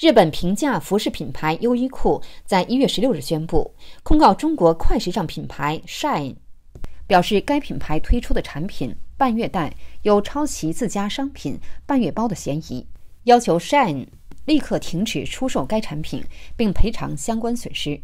日本平价服饰品牌优衣库在一月十六日宣布，控告中国快时尚品牌 shine，表示该品牌推出的产品半月袋有抄袭自家商品半月包的嫌疑，要求 shine 立刻停止出售该产品，并赔偿相关损失。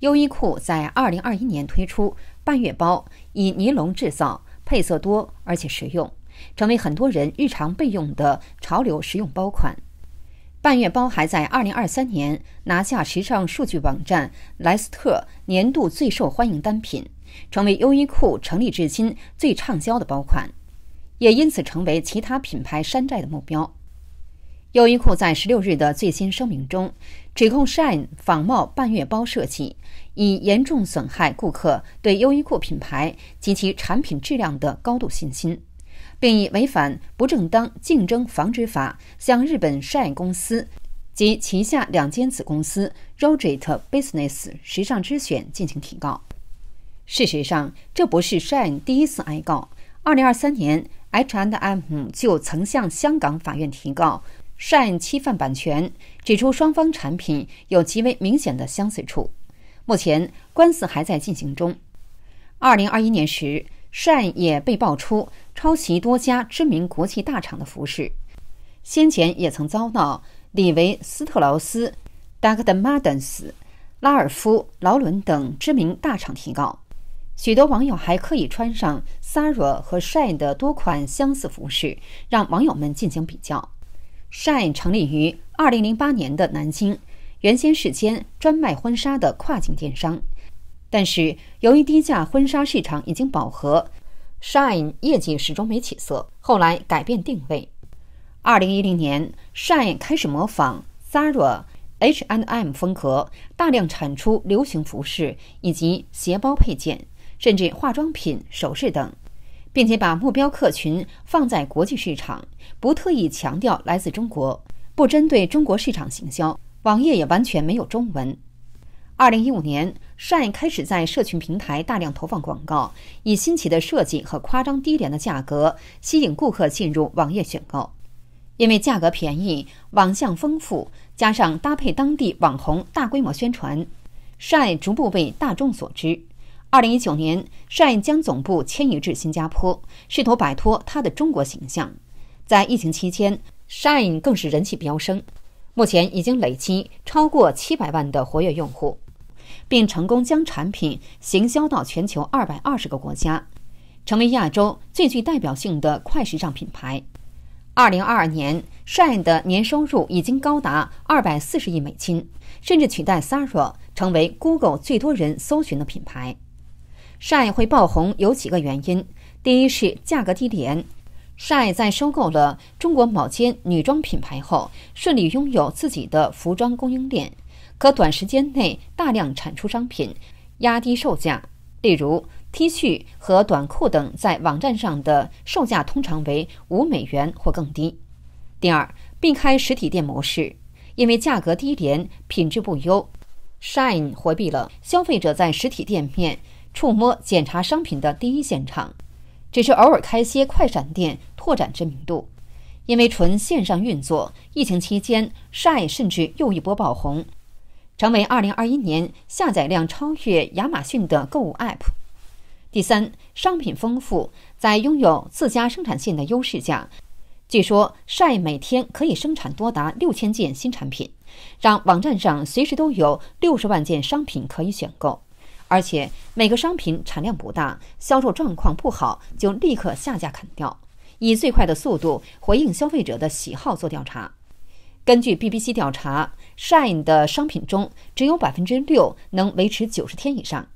优衣库在二零二一年推出半月包，以尼龙制造，配色多而且实用，成为很多人日常备用的潮流实用包款。半月包还在2023年拿下时尚数据网站莱斯特年度最受欢迎单品，成为优衣库成立至今最畅销的包款，也因此成为其他品牌山寨的目标。优衣库在16日的最新声明中，指控 shine 仿冒半月包设计，以严重损害顾客对优衣库品牌及其产品质量的高度信心。并以违反不正当竞争防止法，向日本 shine 公司及旗下两间子公司 r o g i t Business 时尚之选进行提告。事实上，这不是 shine 第一次挨告。2023年，H&M 就曾向香港法院提告 shine 侵犯版权，指出双方产品有极为明显的相似处。目前，官司还在进行中。2021年时。shine 也被爆出抄袭多家知名国际大厂的服饰，先前也曾遭到李维斯特劳斯、Dakda Mardens、拉尔夫劳伦等知名大厂提告。许多网友还刻意穿上 s a r a 和 shine 的多款相似服饰，让网友们进行比较。shine 成立于2008年的南京，原先是间专卖婚纱的跨境电商。但是由于低价婚纱市场已经饱和，Shine 业绩始终没起色。后来改变定位，二零一零年，Shine 开始模仿 Zara、H&M 风格，大量产出流行服饰以及鞋包配件，甚至化妆品、首饰等，并且把目标客群放在国际市场，不特意强调来自中国，不针对中国市场行销，网页也完全没有中文。二零一五年，shine 开始在社群平台大量投放广告，以新奇的设计和夸张低廉的价格吸引顾客进入网页选购。因为价格便宜、网项丰富，加上搭配当地网红大规模宣传，shine 逐步被大众所知。二零一九年，shine 将总部迁移至新加坡，试图摆脱它的中国形象。在疫情期间，shine 更是人气飙升，目前已经累积超过七百万的活跃用户。并成功将产品行销到全球二百二十个国家，成为亚洲最具代表性的快时尚品牌。二零二二年，Shine 的年收入已经高达二百四十亿美金，甚至取代 s a r a 成为 Google 最多人搜寻的品牌。Shine 会爆红有几个原因：第一是价格低廉，Shine 在收购了中国某间女装品牌后，顺利拥有自己的服装供应链。可短时间内大量产出商品，压低售价。例如 T 恤和短裤等，在网站上的售价通常为五美元或更低。第二，避开实体店模式，因为价格低廉，品质不优。Shine 回避了消费者在实体店面触摸检查商品的第一现场，只是偶尔开些快闪店拓展知名度。因为纯线上运作，疫情期间，Shine 甚至又一波爆红。成为二零二一年下载量超越亚马逊的购物 App。第三，商品丰富，在拥有自家生产线的优势下，据说晒每天可以生产多达六千件新产品，让网站上随时都有六十万件商品可以选购。而且每个商品产量不大，销售状况不好就立刻下架砍掉，以最快的速度回应消费者的喜好做调查。根据 BBC 调查，Shine 的商品中只有百分之六能维持九十天以上。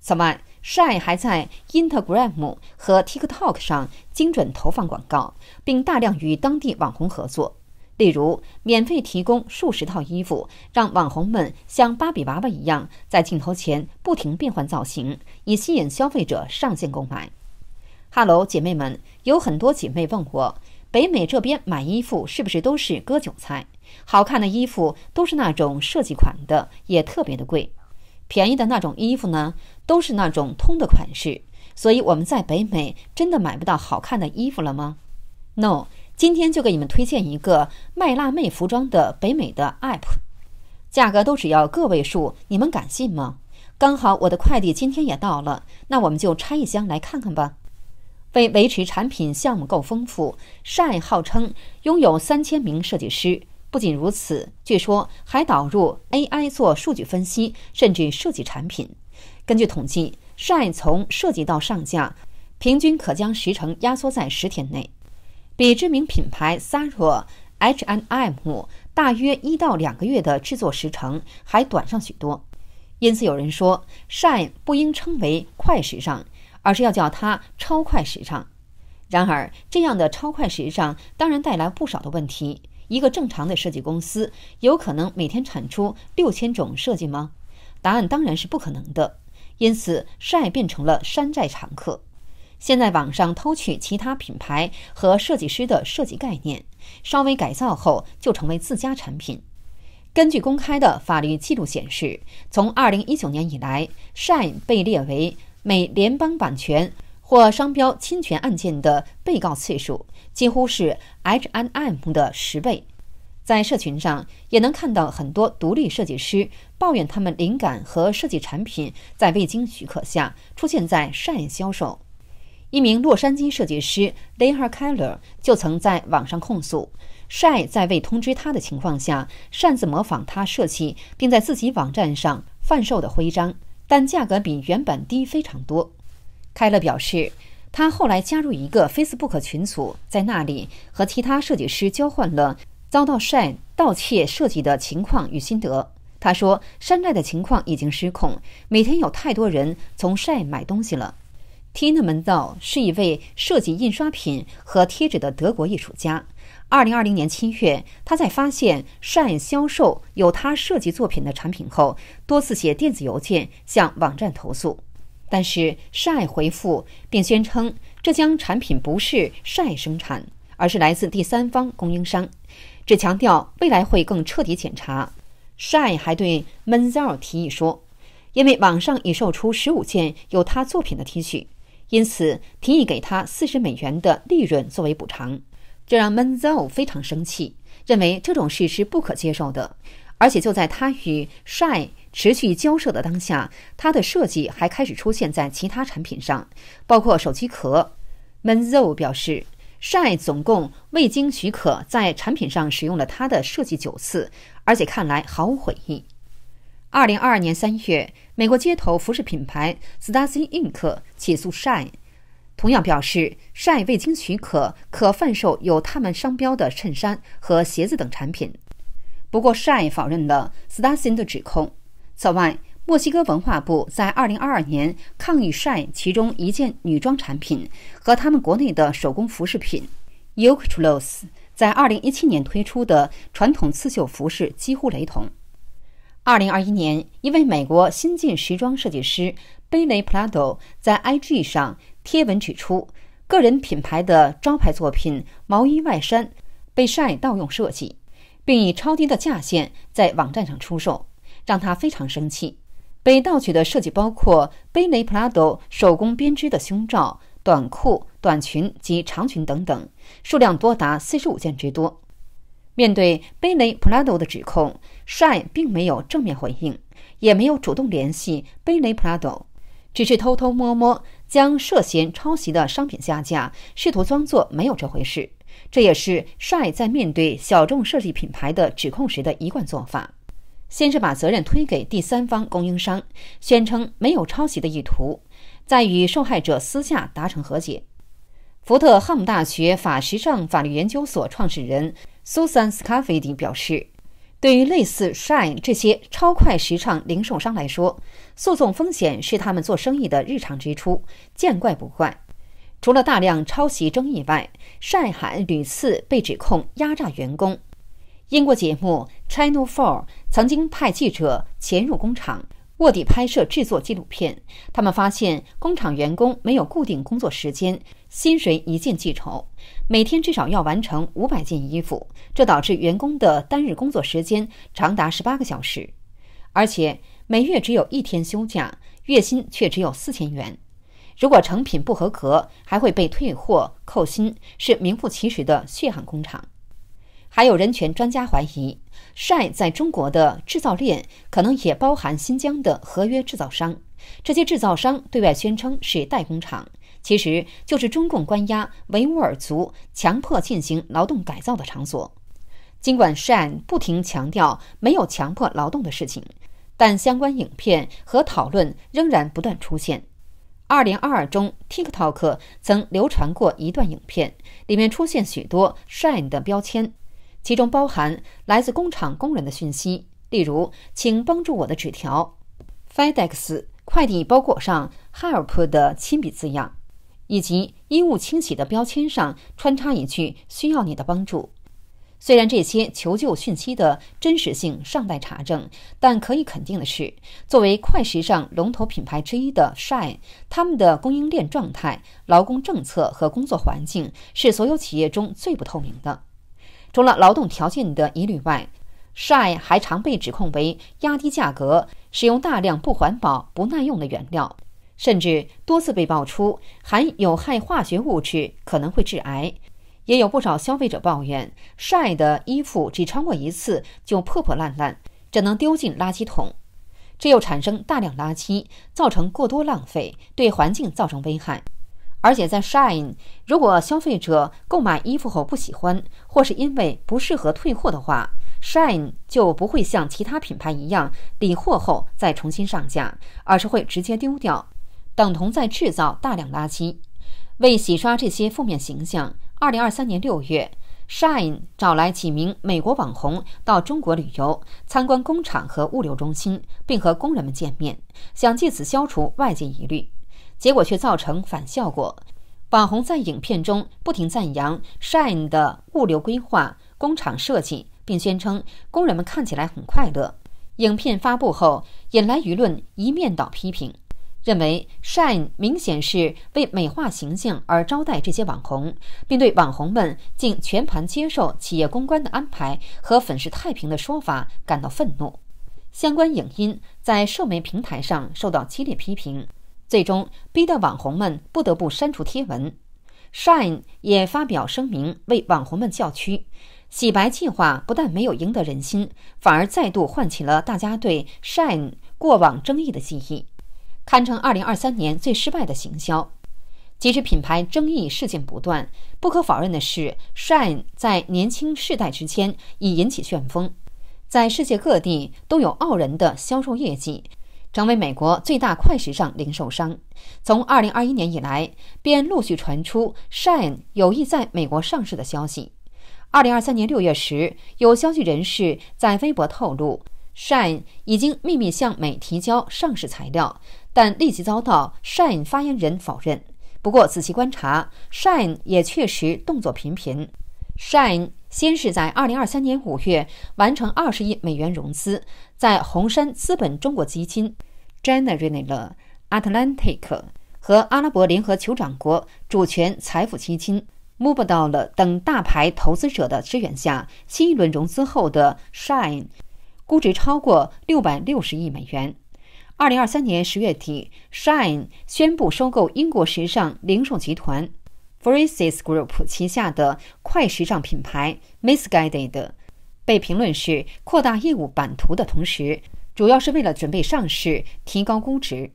此外，Shine 还在 Instagram 和 TikTok 上精准投放广告，并大量与当地网红合作，例如免费提供数十套衣服，让网红们像芭比娃娃一样在镜头前不停变换造型，以吸引消费者上线购买。Hello，姐妹们，有很多姐妹问我。北美这边买衣服是不是都是割韭菜？好看的衣服都是那种设计款的，也特别的贵。便宜的那种衣服呢，都是那种通的款式。所以我们在北美真的买不到好看的衣服了吗？No，今天就给你们推荐一个卖辣妹服装的北美的 app，价格都只要个位数，你们敢信吗？刚好我的快递今天也到了，那我们就拆一箱来看看吧。为维持产品项目够丰富，Shine 号称拥有三千名设计师。不仅如此，据说还导入 AI 做数据分析，甚至设计产品。根据统计，Shine 从设计到上架，平均可将时程压缩在十天内，比知名品牌 Sarah H&M 大约一到两个月的制作时程还短上许多。因此有人说，Shine 不应称为快时尚。而是要叫它超快时尚，然而这样的超快时尚当然带来不少的问题。一个正常的设计公司有可能每天产出六千种设计吗？答案当然是不可能的。因此 s h 变成了山寨常客。现在网上偷取其他品牌和设计师的设计概念，稍微改造后就成为自家产品。根据公开的法律记录显示，从二零一九年以来 s h 被列为。美联邦版权或商标侵权案件的被告次数几乎是 H N M 的十倍。在社群上也能看到很多独立设计师抱怨他们灵感和设计产品在未经许可下出现在晒销售。一名洛杉矶设计师 Leah Keller 就曾在网上控诉晒在未通知他的情况下擅自模仿他设计并在自己网站上贩售的徽章。但价格比原版低非常多。凯勒表示，他后来加入一个 Facebook 群组，在那里和其他设计师交换了遭到晒盗窃设计的情况与心得。他说，山寨的情况已经失控，每天有太多人从晒买东西了。Tina m a n z a w 是一位设计印刷品和贴纸的德国艺术家。二零二零年七月，他在发现晒销售有他设计作品的产品后，多次写电子邮件向网站投诉，但是晒回复并宣称，这将产品不是晒生产，而是来自第三方供应商，只强调未来会更彻底检查。晒还对 Menzel 提议说，因为网上已售出十五件有他作品的 T 恤，因此提议给他四十美元的利润作为补偿。这让 Menzo 非常生气，认为这种事是不可接受的。而且就在他与 Shine 持续交涉的当下，他的设计还开始出现在其他产品上，包括手机壳。Menzo 表示 s h y 总共未经许可在产品上使用了他的设计九次，而且看来毫无悔意。二零二二年三月，美国街头服饰品牌 Starry Inc. 起诉 Shine。同样表示，晒未经许可可贩售有他们商标的衬衫和鞋子等产品。不过，晒否认了 Stacy 的指控。此外，墨西哥文化部在2022年抗议晒其中一件女装产品和他们国内的手工服饰品。Yucatulos 在2017年推出的传统刺绣服饰几乎雷同。2021年，一位美国新晋时装设计师。贝雷普拉多在 IG 上贴文指出，个人品牌的招牌作品毛衣外衫被晒盗用设计，并以超低的价线在网站上出售，让他非常生气。被盗取的设计包括贝雷普拉多手工编织的胸罩、短裤、短裙及长裙等等，数量多达四十五件之多。面对贝雷普拉多的指控，晒并没有正面回应，也没有主动联系贝雷普拉多，只是偷偷摸摸将涉嫌抄袭的商品下架，试图装作没有这回事。这也是帅在面对小众设计品牌的指控时的一贯做法：先是把责任推给第三方供应商，宣称没有抄袭的意图；再与受害者私下达成和解。福特汉姆大学法时尚法律研究所创始人苏珊斯卡菲迪表示。对于类似 Shine 这些超快时尚零售商来说，诉讼风险是他们做生意的日常支出，见怪不怪。除了大量抄袭争议外，Shine 还屡次被指控压榨员工。英国节目 Channel Four 曾经派记者潜入工厂，卧底拍摄制作纪录片。他们发现工厂员工没有固定工作时间，薪水一见即愁。每天至少要完成五百件衣服，这导致员工的单日工作时间长达十八个小时，而且每月只有一天休假，月薪却只有四千元。如果成品不合格，还会被退货扣薪，是名副其实的血汗工厂。还有人权专家怀疑，晒在中国的制造链可能也包含新疆的合约制造商，这些制造商对外宣称是代工厂。其实就是中共关押维吾尔族、强迫进行劳动改造的场所。尽管 Shane 不停强调没有强迫劳动的事情，但相关影片和讨论仍然不断出现。二零二二中 TikTok 曾流传过一段影片，里面出现许多 s h i n e 的标签，其中包含来自工厂工人的讯息，例如“请帮助我的纸条 ”，FedEx 快递包裹上 “Help” 的亲笔字样。以及衣物清洗的标签上穿插一句“需要你的帮助”。虽然这些求救讯息的真实性尚待查证，但可以肯定的是，作为快时尚龙头品牌之一的 s h y i n 他们的供应链状态、劳工政策和工作环境是所有企业中最不透明的。除了劳动条件的疑虑外 s h i n 还常被指控为压低价格、使用大量不环保、不耐用的原料。甚至多次被爆出含有害化学物质，可能会致癌。也有不少消费者抱怨晒的衣服只穿过一次就破破烂烂，只能丢进垃圾桶，这又产生大量垃圾，造成过多浪费，对环境造成危害。而且在 shine，如果消费者购买衣服后不喜欢，或是因为不适合退货的话，shine 就不会像其他品牌一样理货后再重新上架，而是会直接丢掉。等同在制造大量垃圾。为洗刷这些负面形象，二零二三年六月，Shine 找来几名美国网红到中国旅游，参观工厂和物流中心，并和工人们见面，想借此消除外界疑虑。结果却造成反效果。网红在影片中不停赞扬 Shine 的物流规划、工厂设计，并宣称工人们看起来很快乐。影片发布后，引来舆论一面倒批评。认为 shine 明显是为美化形象而招待这些网红，并对网红们竟全盘接受企业公关的安排和粉饰太平的说法感到愤怒。相关影音在社媒平台上受到激烈批评，最终逼得网红们不得不删除贴文。shine 也发表声明为网红们叫屈，洗白计划不但没有赢得人心，反而再度唤起了大家对 shine 过往争议的记忆。堪称二零二三年最失败的行销。即使品牌争议事件不断，不可否认的是，Shine 在年轻世代之间已引起旋风，在世界各地都有傲人的销售业绩，成为美国最大快时尚零售商。从二零二一年以来，便陆续传出 Shine 有意在美国上市的消息。二零二三年六月时，有消息人士在微博透露，Shine 已经秘密向美提交上市材料。但立即遭到 Shine 发言人否认。不过仔细观察，Shine 也确实动作频频。Shine 先是在2023年5月完成20亿美元融资，在红杉资本中国基金、General Atlantic 和阿拉伯联合酋长国主权财富基金 Mubadala 等大牌投资者的支援下，新一轮融资后的 Shine，估值超过660亿美元。二零二三年十月底，Shine 宣布收购英国时尚零售集团 f r a s e s Group 旗下的快时尚品牌 Misguided，被评论是扩大业务版图的同时，主要是为了准备上市、提高估值。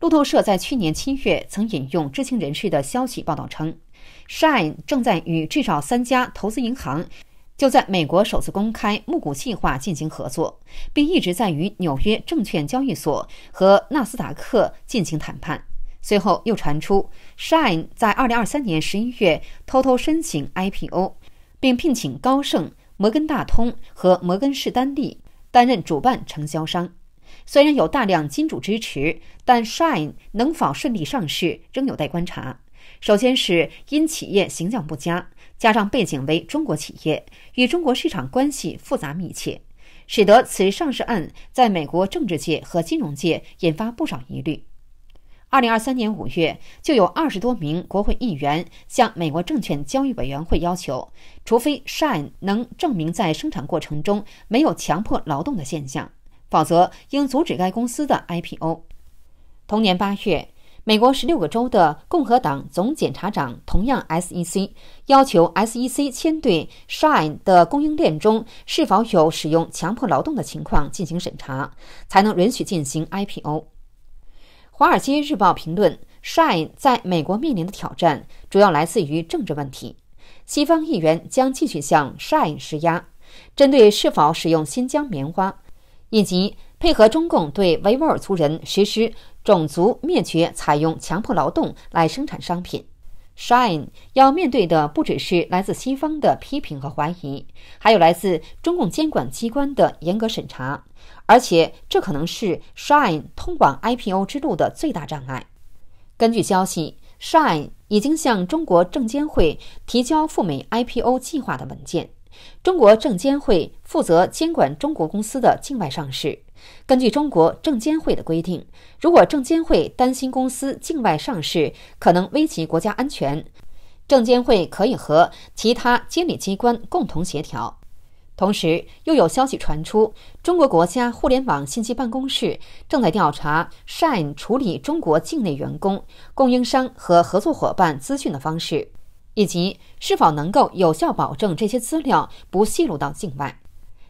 路透社在去年七月曾引用知情人士的消息报道称，Shine 正在与至少三家投资银行。就在美国首次公开募股计划进行合作，并一直在与纽约证券交易所和纳斯达克进行谈判。随后又传出 Shine 在二零二三年十一月偷偷申请 IPO，并聘请高盛、摩根大通和摩根士丹利担任主办承销商。虽然有大量金主支持，但 Shine 能否顺利上市仍有待观察。首先是因企业形象不佳。加上背景为中国企业，与中国市场关系复杂密切，使得此上市案在美国政治界和金融界引发不少疑虑。二零二三年五月，就有二十多名国会议员向美国证券交易委员会要求，除非 Shine 能证明在生产过程中没有强迫劳动的现象，否则应阻止该公司的 IPO。同年八月。美国16个州的共和党总检察长同样，SEC 要求 SEC 先对 Shine 的供应链中是否有使用强迫劳动的情况进行审查，才能允许进行 IPO。《华尔街日报》评论：Shine 在美国面临的挑战主要来自于政治问题，西方议员将继续向 Shine 施压，针对是否使用新疆棉花，以及。配合中共对维吾尔族人实施种族灭绝，采用强迫劳动来生产商品。Shine 要面对的不只是来自西方的批评和怀疑，还有来自中共监管机关的严格审查，而且这可能是 Shine 通往 IPO 之路的最大障碍。根据消息，Shine 已经向中国证监会提交赴美 IPO 计划的文件。中国证监会负责监管中国公司的境外上市。根据中国证监会的规定，如果证监会担心公司境外上市可能危及国家安全，证监会可以和其他监理机关共同协调。同时，又有消息传出，中国国家互联网信息办公室正在调查 Shine 处理中国境内员工、供应商和合作伙伴资讯的方式，以及是否能够有效保证这些资料不泄露到境外。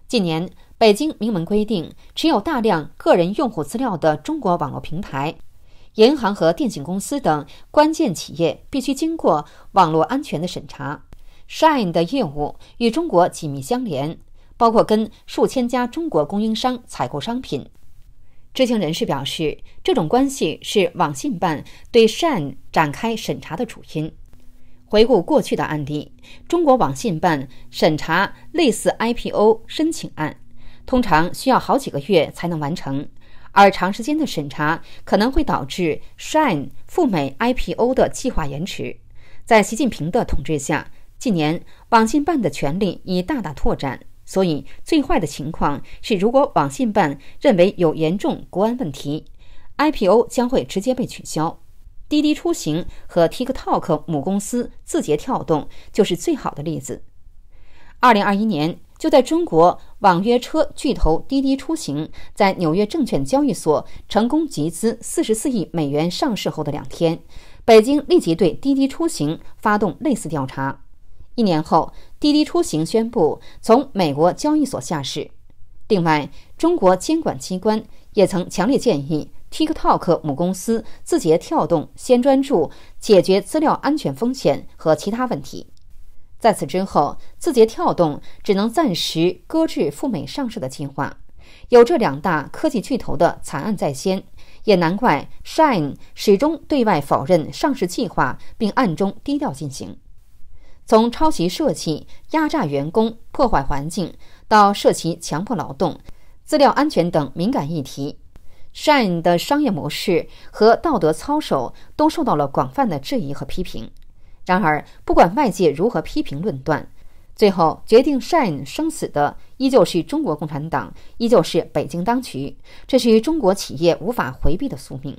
近年。北京明文规定，持有大量个人用户资料的中国网络平台、银行和电信公司等关键企业必须经过网络安全的审查。Shine 的业务与中国紧密相连，包括跟数千家中国供应商采购商品。知情人士表示，这种关系是网信办对 Shine 展开审查的主因。回顾过去的案例，中国网信办审查类似 IPO 申请案。通常需要好几个月才能完成，而长时间的审查可能会导致 Shine 赴美 IPO 的计划延迟。在习近平的统治下，近年网信办的权力已大大拓展，所以最坏的情况是，如果网信办认为有严重国安问题，IPO 将会直接被取消。滴滴出行和 TikTok 母公司字节跳动就是最好的例子。二零二一年。就在中国网约车巨头滴滴出行在纽约证券交易所成功集资四十四亿美元上市后的两天，北京立即对滴滴出行发动类似调查。一年后，滴滴出行宣布从美国交易所下市。另外，中国监管机关也曾强烈建议 TikTok 母公司字节跳动先专注解决资料安全风险和其他问题。在此之后，字节跳动只能暂时搁置赴美上市的计划。有这两大科技巨头的惨案在先，也难怪 Shine 始终对外否认上市计划，并暗中低调进行。从抄袭设计、压榨员工、破坏环境，到涉及强迫劳动、资料安全等敏感议题，Shine 的商业模式和道德操守都受到了广泛的质疑和批评。然而，不管外界如何批评论断，最后决定 s h n e 生死的，依旧是中国共产党，依旧是北京当局。这是中国企业无法回避的宿命。